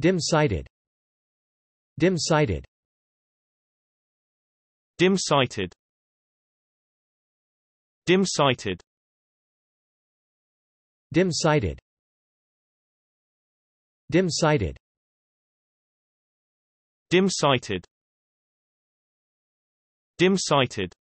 Dim-sighted Dim-sighted Dim-sighted Dim-sighted Dim-sighted Dim-sighted Dim-sighted Dim-sighted